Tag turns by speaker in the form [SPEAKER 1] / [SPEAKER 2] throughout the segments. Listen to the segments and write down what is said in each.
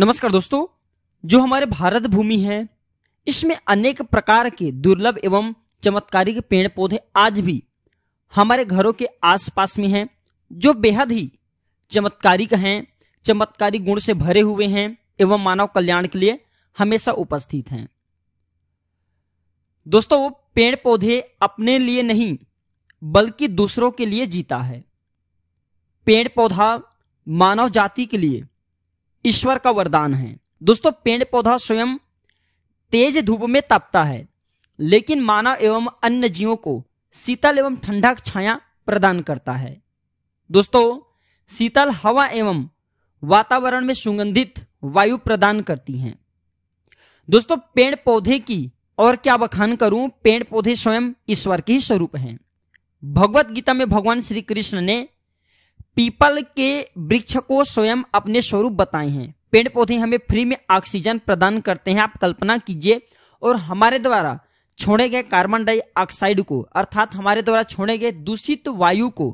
[SPEAKER 1] नमस्कार दोस्तों जो हमारे भारत भूमि है इसमें अनेक प्रकार के दुर्लभ एवं चमत्कारी के पेड़ पौधे आज भी हमारे घरों के आसपास में हैं जो बेहद ही चमत्कारिक हैं चमत्कारी गुण से भरे हुए हैं एवं मानव कल्याण के लिए हमेशा उपस्थित हैं दोस्तों वो पेड़ पौधे अपने लिए नहीं बल्कि दूसरों के लिए जीता है पेड़ पौधा मानव जाति के लिए ईश्वर का वरदान है दोस्तों पेड़ पौधा स्वयं तेज धूप में तापता है लेकिन मानव एवं अन्य जीवों को शीतल एवं ठंडा छाया प्रदान करता है दोस्तों शीतल हवा एवं वातावरण में सुगंधित वायु प्रदान करती हैं दोस्तों पेड़ पौधे की और क्या बखान करूं पेड़ पौधे स्वयं ईश्वर के ही स्वरूप हैं भगवत गीता में भगवान श्री कृष्ण ने पीपल के वृक्ष को स्वयं अपने स्वरूप बताए हैं पेड़ पौधे हमें फ्री में ऑक्सीजन प्रदान करते हैं आप कल्पना कीजिए और हमारे द्वारा छोड़े गए कार्बन डाइऑक्साइड को अर्थात हमारे द्वारा छोड़े गए दूषित वायु को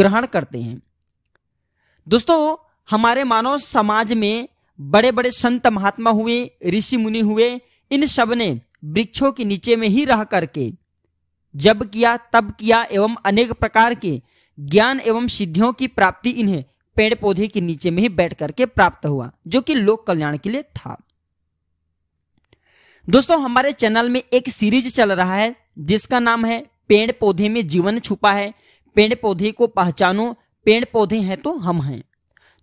[SPEAKER 1] ग्रहण करते हैं दोस्तों हमारे मानव समाज में बड़े बड़े संत महात्मा हुए ऋषि मुनि हुए इन सब ने वृक्षों के नीचे में ही रह करके जब किया तब किया एवं अनेक प्रकार के ज्ञान एवं सिद्धियों की प्राप्ति इन्हें पेड़ पौधे के नीचे में ही बैठ करके प्राप्त हुआ जो कि लोक कल्याण के लिए था दोस्तों हमारे चैनल में एक सीरीज चल रहा है जिसका नाम है पेड़ पौधे में जीवन छुपा है पेड़ पौधे को पहचानो पेड़ पौधे हैं तो हम हैं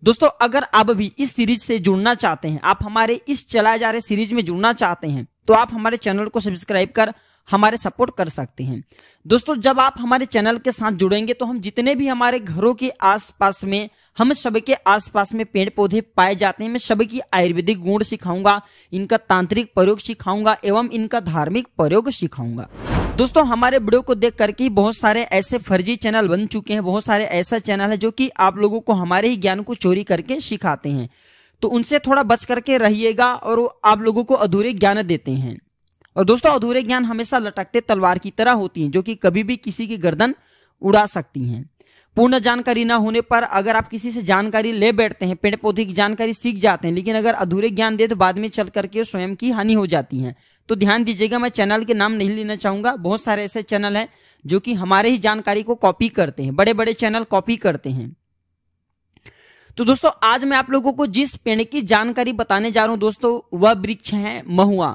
[SPEAKER 1] दोस्तों अगर आप भी इस सीरीज से जुड़ना चाहते हैं आप हमारे इस चलाए जा रहे सीरीज में जुड़ना चाहते हैं तो आप हमारे चैनल को सब्सक्राइब कर हमारे सपोर्ट कर सकते हैं दोस्तों जब आप हमारे चैनल के साथ जुड़ेंगे तो हम जितने भी हमारे घरों के आसपास में हम सबके आसपास में पेड़ पौधे पाए जाते हैं मैं सबकी आयुर्वेदिक गुण सिखाऊंगा इनका तांत्रिक प्रयोग सिखाऊंगा एवं इनका धार्मिक प्रयोग सिखाऊंगा दोस्तों हमारे वीडियो को देख करके बहुत सारे ऐसे फर्जी चैनल बन चुके हैं बहुत सारे ऐसा चैनल है जो की आप लोगों को हमारे ही ज्ञान को चोरी करके सिखाते हैं तो उनसे थोड़ा बच करके रहिएगा और आप लोगों को अधूरे ज्ञान देते हैं और दोस्तों अधूरे ज्ञान हमेशा लटकते तलवार की तरह होती हैं जो कि कभी भी किसी की गर्दन उड़ा सकती हैं पूर्ण जानकारी न होने पर अगर आप किसी से जानकारी ले बैठते हैं पेड़ पौधे की जानकारी सीख जाते हैं लेकिन अगर अधूरे ज्ञान दे तो बाद में चल करके स्वयं की हानि हो जाती है तो ध्यान दीजिएगा मैं चैनल के नाम नहीं लेना चाहूंगा बहुत सारे ऐसे चैनल हैं जो कि हमारे ही जानकारी को कॉपी करते हैं बड़े बड़े चैनल कॉपी करते हैं तो दोस्तों आज मैं आप लोगों को जिस पेड़ की जानकारी बताने जा रहा हूं दोस्तों वह वृक्ष है महुआ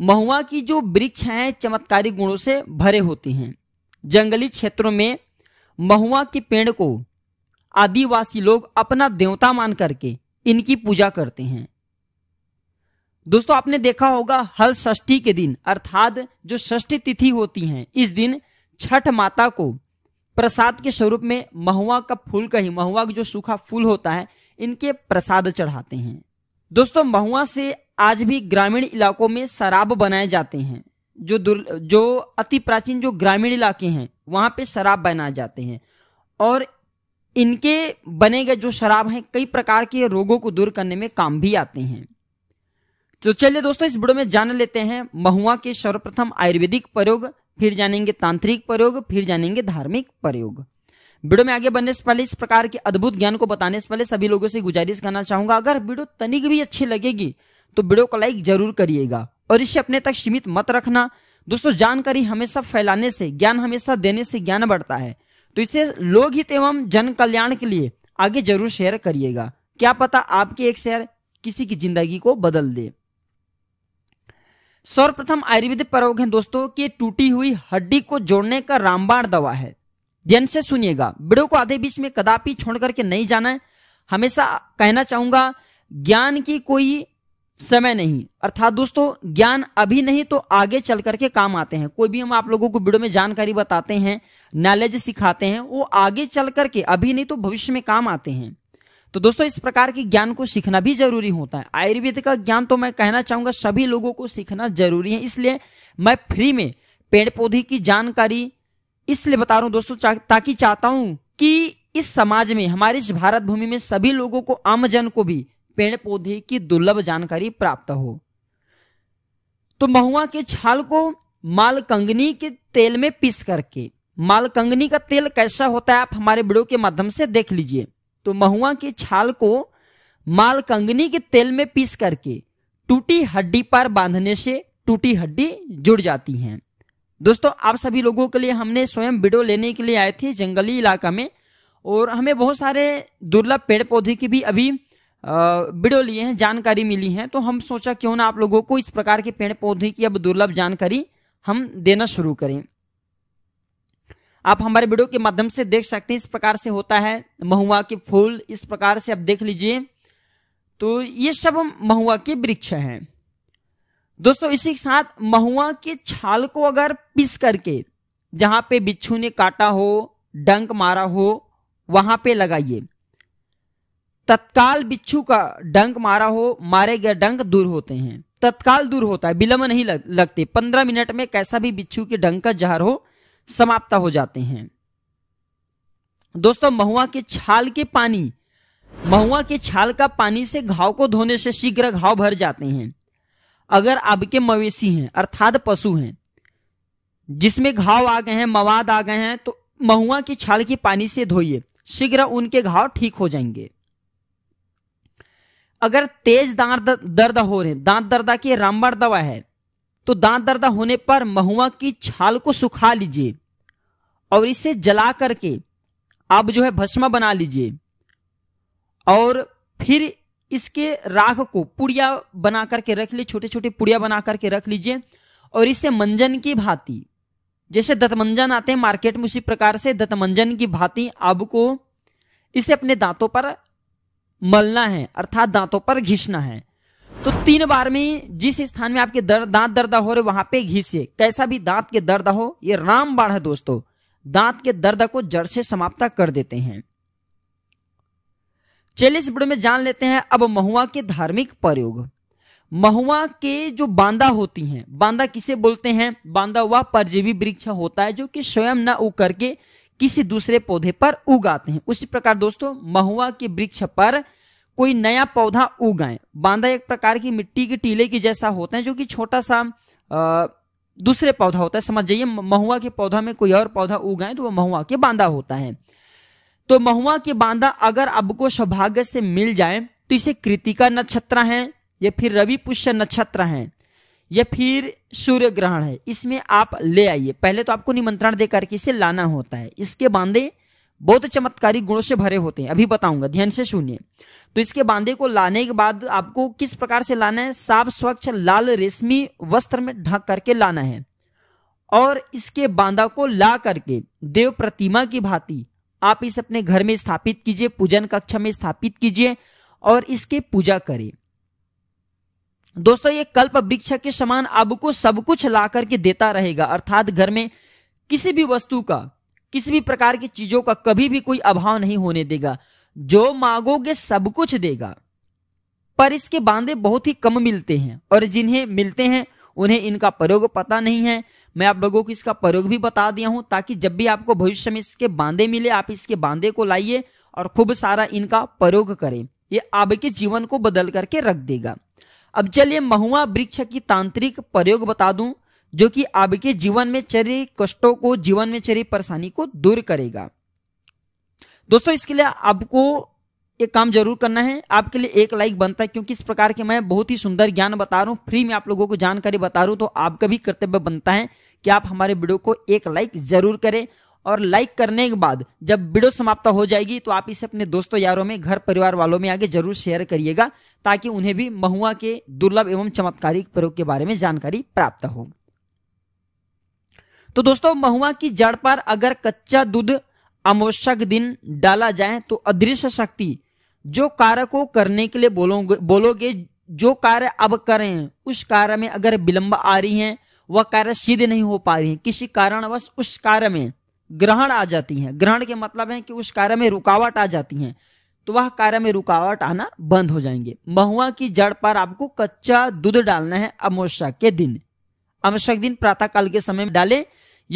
[SPEAKER 1] महुआ की जो वृक्ष हैं चमत्कारी गुणों से भरे होते हैं जंगली क्षेत्रों में महुआ के पेड़ को आदिवासी लोग अपना देवता मान करके इनकी पूजा करते हैं दोस्तों आपने देखा होगा हल षष्ठी के दिन अर्थात जो षष्ठी तिथि होती है इस दिन छठ माता को प्रसाद के स्वरूप में महुआ का फूल ही महुआ का जो सूखा फूल होता है इनके प्रसाद चढ़ाते हैं दोस्तों महुआ से आज भी ग्रामीण इलाकों में शराब बनाए जाते हैं जो दुर् जो अति प्राचीन जो ग्रामीण इलाके हैं वहाँ पे शराब बनाए जाते हैं और इनके बने गए जो शराब हैं कई प्रकार के रोगों को दूर करने में काम भी आते हैं तो चलिए दोस्तों इस वीडियो में जान लेते हैं महुआ के सर्वप्रथम आयुर्वेदिक प्रयोग फिर जानेंगे तांत्रिक प्रयोग फिर जानेंगे धार्मिक प्रयोग वीडियो में आगे बढ़ने से पहले इस प्रकार के अद्भुत ज्ञान को बताने से पहले सभी लोगों से गुजारिश करना चाहूंगा अगर वीडियो तनिक भी अच्छी लगेगी तो वीडियो को लाइक जरूर करिएगा और इसे अपने तक सीमित मत रखना दोस्तों जानकारी हमेशा फैलाने से ज्ञान हमेशा देने से ज्ञान बढ़ता है तो इसे लोग हित एवं जन कल्याण के लिए आगे जरूर शेयर करिएगा क्या पता आपके एक शेयर किसी की जिंदगी को बदल दे सर्वप्रथम आयुर्वेद प्रयोग है दोस्तों की टूटी हुई हड्डी को जोड़ने का रामबाण दवा है ध्यान से सुनिएगा वीडियो को आधे बीच में कदापि छोड़ करके नहीं जाना है हमेशा कहना चाहूंगा ज्ञान की कोई समय नहीं अर्थात दोस्तों ज्ञान अभी नहीं तो आगे चल करके काम आते हैं कोई भी हम आप लोगों को वीडियो में जानकारी बताते हैं नॉलेज सिखाते हैं वो आगे चल करके अभी नहीं तो भविष्य में काम आते हैं तो दोस्तों इस प्रकार के ज्ञान को सीखना भी जरूरी होता है आयुर्वेद का ज्ञान तो मैं कहना चाहूंगा सभी लोगों को सीखना जरूरी है इसलिए मैं फ्री में पेड़ पौधे की जानकारी इसलिए बता रहा हूं दोस्तों ताकि चाहता हूं कि इस समाज में हमारे इस भारत भूमि में सभी लोगों को आमजन को भी पेड़ पौधे की दुर्लभ जानकारी प्राप्त हो तो महुआ के छाल को मालकंगनी के तेल में पीस करके मालकंगनी का तेल कैसा होता है आप हमारे वीडियो के माध्यम से देख लीजिए तो महुआ की छाल को मालकंगनी के तेल में पीस करके टूटी हड्डी पर बांधने से टूटी हड्डी जुड़ जाती है दोस्तों आप सभी लोगों के लिए हमने स्वयं वीडियो लेने के लिए आए थे जंगली इलाका में और हमें बहुत सारे दुर्लभ पेड़ पौधे की भी अभी वीडियो लिए हैं जानकारी मिली है तो हम सोचा क्यों ना आप लोगों को इस प्रकार के पेड़ पौधे की अब दुर्लभ जानकारी हम देना शुरू करें आप हमारे वीडियो के माध्यम से देख सकते हैं इस प्रकार से होता है महुआ के फूल इस प्रकार से आप देख लीजिए तो ये सब महुआ के वृक्ष हैं दोस्तों इसी के साथ महुआ के छाल को अगर पीस करके जहां पे बिच्छू ने काटा हो डंक मारा हो वहां पे लगाइए तत्काल बिच्छू का डंक मारा हो मारे गए डंक दूर होते हैं तत्काल दूर होता है विलंब नहीं लग, लगते पंद्रह मिनट में कैसा भी बिच्छू के डंक का जहर हो समाप्त हो जाते हैं दोस्तों महुआ के छाल के पानी महुआ के छाल का पानी से घाव को धोने से शीघ्र घाव भर जाते हैं अगर आपके मवेशी हैं अर्थात पशु हैं जिसमें घाव आ गए हैं मवाद आ गए हैं तो महुआ की छाल के पानी से धोइए शीघ्र उनके घाव ठीक हो जाएंगे अगर तेज दांत दर्द हो रहे दांत दर्दा की रामबाण दवा है तो दांत दर्द होने पर महुआ की छाल को सुखा लीजिए और इसे जला करके आप जो है भस्मा बना लीजिए और फिर इसके राख को पुड़िया बना करके रख लीजिए छोटे छोटे पुड़िया बना करके रख लीजिए और इसे मंजन की भांति जैसे दत्तमंजन आते हैं मार्केट में उसी प्रकार से दत्तमंजन की भांति आपको इसे अपने दांतों पर मलना है अर्थात दांतों पर घिसना है तो तीन बार में जिस स्थान में आपके दर, दांत दर्द हो रहे वहां पे घिसे कैसा भी दांत के दर्द हो ये राम बाढ़ है दोस्तों दांत के दर्द को जड़ से समाप्त कर देते हैं चलिए इस वीडियो में जान लेते हैं अब महुआ के धार्मिक प्रयोग महुआ के जो बांदा होती हैं बांदा किसे बोलते हैं बांदा हुआ परजीवी वृक्ष होता है जो कि स्वयं न उकर करके किसी दूसरे पौधे पर उगाते हैं उसी प्रकार दोस्तों महुआ के वृक्ष पर कोई नया पौधा उगाएं बांदा एक प्रकार की मिट्टी के टीले की जैसा होता है जो कि छोटा सा आ, दूसरे पौधा होता है समझ जाइए महुआ के पौधा में कोई और पौधा उगाए तो वह महुआ के बांदा होता है तो महुआ के बांदा अगर आपको सौभाग्य से मिल जाए तो इसे कृतिका नक्षत्र है या फिर रवि पुष्य नक्षत्र है या फिर सूर्य ग्रहण है इसमें आप ले आइए पहले तो आपको निमंत्रण दे करके इसे लाना होता है इसके बांधे बहुत चमत्कारी गुणों से भरे होते हैं अभी बताऊंगा ध्यान से सुनिए तो इसके बांधे को लाने के बाद आपको किस प्रकार से लाना है साफ स्वच्छ लाल रेशमी वस्त्र में ढक करके लाना है और इसके बांधा को ला करके देव प्रतिमा की भांति आप इस अपने घर में स्थापित कीजिए पूजन कक्षा में स्थापित कीजिए और इसके पूजा करें दोस्तों ये कल्प वृक्ष के समान आपको सब कुछ ला करके देता रहेगा अर्थात घर में किसी भी वस्तु का किसी भी प्रकार की चीजों का कभी भी कोई अभाव नहीं होने देगा जो मांगोगे सब कुछ देगा पर इसके बांधे बहुत ही कम मिलते हैं और जिन्हें मिलते हैं उन्हें इनका प्रयोग पता नहीं है मैं आप लोगों को इसका प्रयोग भी बता दिया हूं ताकि जब भी आपको भविष्य में इसके बांधे मिले आप इसके बांधे को लाइए और खूब सारा इनका प्रयोग करें ये आपके जीवन को बदल करके रख देगा अब चलिए महुआ वृक्ष की तांत्रिक प्रयोग बता दूं जो कि आपके जीवन में चरे कष्टों को जीवन में चरी परेशानी को दूर करेगा दोस्तों इसके लिए आपको एक काम जरूर करना है आपके लिए एक लाइक बनता है क्योंकि इस प्रकार के मैं बहुत ही सुंदर ज्ञान बता रहा हूं फ्री में आप लोगों को जानकारी बता रहा हूं तो आपका भी कर्तव्य बनता है कि आप हमारे वीडियो को एक लाइक जरूर करें और लाइक करने के बाद जब वीडियो समाप्त हो जाएगी तो आप इसे अपने दोस्तों यारों में घर परिवार वालों में आगे जरूर शेयर करिएगा ताकि उन्हें भी महुआ के दुर्लभ एवं चमत्कारिक प्रयोग के बारे में जानकारी प्राप्त हो तो दोस्तों महुआ की जड़ पर अगर कच्चा दूध अमोशक दिन डाला जाए तो अदृश्य शक्ति जो कार्य को करने के लिए बोलोगे बोलोगे जो कार्य अब करें उस कार्य में अगर विलंब आ रही है वह कार्य सीधे नहीं हो पा रही है किसी कारणवश उस कार्य में ग्रहण आ जाती हैं ग्रहण के मतलब है कि उस कार्य में रुकावट आ जाती हैं तो वह कार्य में रुकावट आना बंद हो जाएंगे महुआ की जड़ पर आपको कच्चा दूध डालना है अमावस्या के दिन अमावस्या दिन प्रातः काल के समय में डालें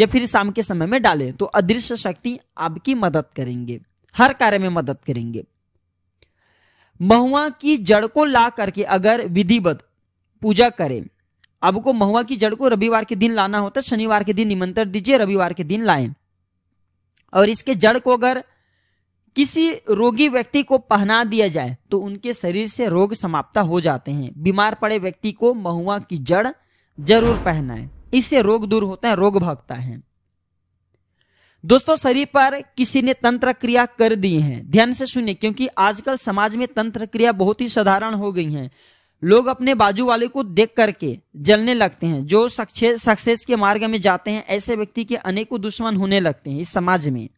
[SPEAKER 1] या फिर शाम के समय में डालें तो अदृश्य शक्ति आपकी मदद करेंगे हर कार्य में मदद करेंगे महुआ की जड़ को ला करके अगर विधिवत पूजा करें आपको महुआ की जड़ को रविवार के दिन लाना होता है शनिवार के दिन निमंत्रण दीजिए रविवार के दिन लाएं और इसके जड़ को अगर किसी रोगी व्यक्ति को पहना दिया जाए तो उनके शरीर से रोग समाप्त हो जाते हैं बीमार पड़े व्यक्ति को महुआ की जड़ जरूर पहनाए इससे रोग दूर होता है रोग भागता है दोस्तों शरीर पर किसी ने तंत्र क्रिया कर दी है ध्यान से सुनिए क्योंकि आजकल समाज में तंत्र क्रिया बहुत ही साधारण हो गई है लोग अपने बाजू वाले को देख करके जलने लगते हैं जो सक्सेस के मार्ग में जाते हैं ऐसे व्यक्ति के अनेकों दुश्मन होने लगते हैं इस समाज में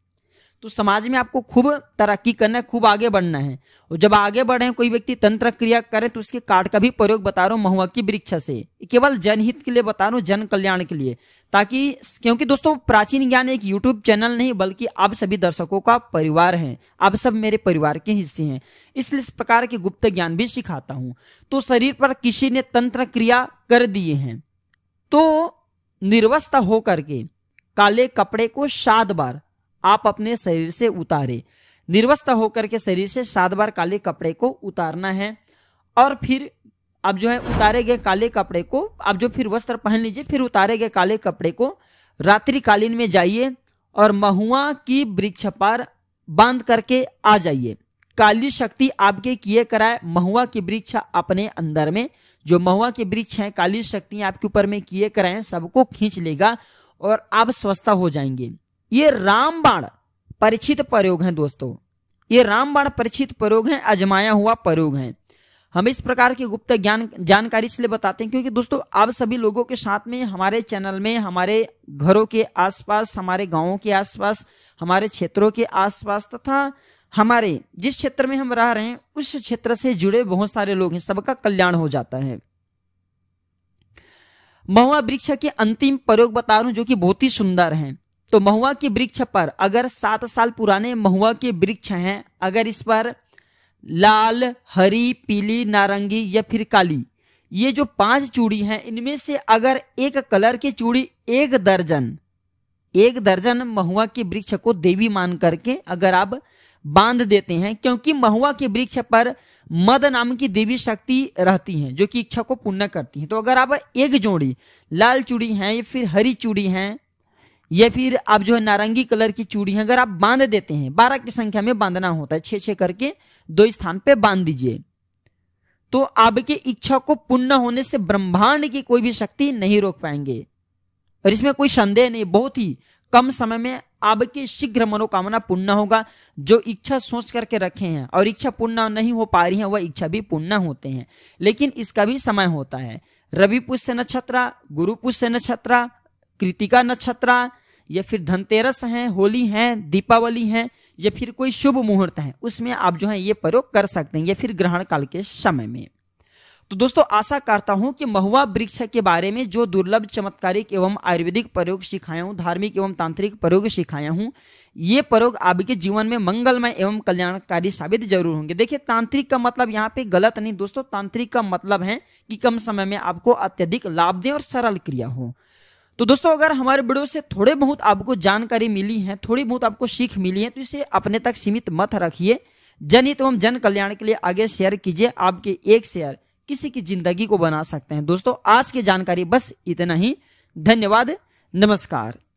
[SPEAKER 1] तो समाज में आपको खूब तरक्की करना है खूब आगे बढ़ना है और जब आगे बढ़े कोई व्यक्ति तंत्र क्रिया करे तो उसके कार्ड का भी प्रयोग बता रहा हूं महुआ की वृक्ष से केवल जनहित के लिए बता रहा हूं जन कल्याण के लिए ताकि क्योंकि दोस्तों प्राचीन ज्ञान एक यूट्यूब चैनल नहीं बल्कि आप सभी दर्शकों का परिवार है आप सब मेरे परिवार के हिस्से हैं इसलिए इस प्रकार के गुप्त ज्ञान भी सिखाता हूं तो शरीर पर किसी ने तंत्र क्रिया कर दिए हैं तो निर्वस्त होकर के काले कपड़े को सात बार आप अपने शरीर से उतारे निर्वस्त होकर के शरीर से सात बार काले कपड़े को उतारना है और फिर अब जो है उतारे गए काले कपड़े को अब जो फिर वस्त्र पहन लीजिए फिर उतारे गए काले कपड़े को रात्रिकालीन में जाइए और महुआ की वृक्ष पर बांध करके आ जाइए काली शक्ति आपके किए कराए महुआ की वृक्ष अपने अंदर में जो महुआ के वृक्ष हैं काली शक्ति आपके ऊपर में किए कराए सबको खींच लेगा और आप स्वस्थ हो जाएंगे ये रामबाण परिचित प्रयोग हैं दोस्तों ये रामबाण परिचित प्रयोग हैं अजमाया हुआ प्रयोग हैं हम इस प्रकार के गुप्त ज्ञान जानकारी इसलिए बताते हैं क्योंकि दोस्तों आप सभी लोगों के साथ में हमारे चैनल में हमारे घरों के आसपास हमारे गांवों के आसपास हमारे क्षेत्रों के आसपास तथा हमारे जिस क्षेत्र में हम रह रहे हैं उस क्षेत्र से जुड़े बहुत सारे लोग हैं सबका कल्याण हो जाता है महुआ वृक्ष के अंतिम प्रयोग बता रहा हूं जो कि बहुत ही सुंदर है तो महुआ के वृक्ष पर अगर सात साल पुराने महुआ के वृक्ष हैं अगर इस पर लाल हरी पीली नारंगी या फिर काली ये जो पांच चूड़ी हैं इनमें से अगर एक कलर की चूड़ी एक दर्जन एक दर्जन महुआ के वृक्ष को देवी मान करके अगर आप बांध देते हैं क्योंकि महुआ के वृक्ष पर मद नाम की देवी शक्ति रहती है जो कि इच्छा को पूर्ण करती है तो अगर आप एक जोड़ी लाल चूड़ी हैं या फिर हरी चूड़ी हैं या फिर आप जो है नारंगी कलर की चूड़ी अगर आप बांध देते हैं बारह की संख्या में बांधना होता है छे छे करके दो स्थान पे बांध दीजिए तो आपकी इच्छा को पूर्ण होने से ब्रह्मांड की कोई भी शक्ति नहीं रोक पाएंगे और इसमें कोई संदेह नहीं बहुत ही कम समय में आपकी शीघ्र मनोकामना पूर्ण होगा जो इच्छा सोच करके रखे हैं और इच्छा पूर्ण नहीं हो पा रही है वह इच्छा भी पूर्ण होते हैं लेकिन इसका भी समय होता है रवि पुष्य नक्षत्रा गुरु पुष्य नक्षत्रा कृतिका नक्षत्रा या फिर धनतेरस हैं होली हैं दीपावली हैं या फिर कोई शुभ मुहूर्त है उसमें आप जो है ये प्रयोग कर सकते हैं या फिर ग्रहण काल के समय में तो दोस्तों आशा करता हूं कि महुआ वृक्ष के बारे में जो दुर्लभ चमत्कारिक एवं आयुर्वेदिक प्रयोग सिखाया हूं धार्मिक एवं तांत्रिक प्रयोग सिखाया हूं ये प्रयोग आपके जीवन में मंगलमय एवं कल्याणकारी साबित जरूर होंगे देखिए तांत्रिक का मतलब यहाँ पे गलत नहीं दोस्तों तांत्रिक का मतलब है कि कम समय में आपको अत्यधिक लाभ दें और सरल क्रिया हो तो दोस्तों अगर हमारे वीडियो से थोड़े बहुत आपको जानकारी मिली है थोड़ी बहुत आपको सीख मिली है तो इसे अपने तक सीमित मत रखिए जनहित एवं जन कल्याण के लिए आगे शेयर कीजिए आपके एक शेयर किसी की जिंदगी को बना सकते हैं दोस्तों आज की जानकारी बस इतना ही धन्यवाद नमस्कार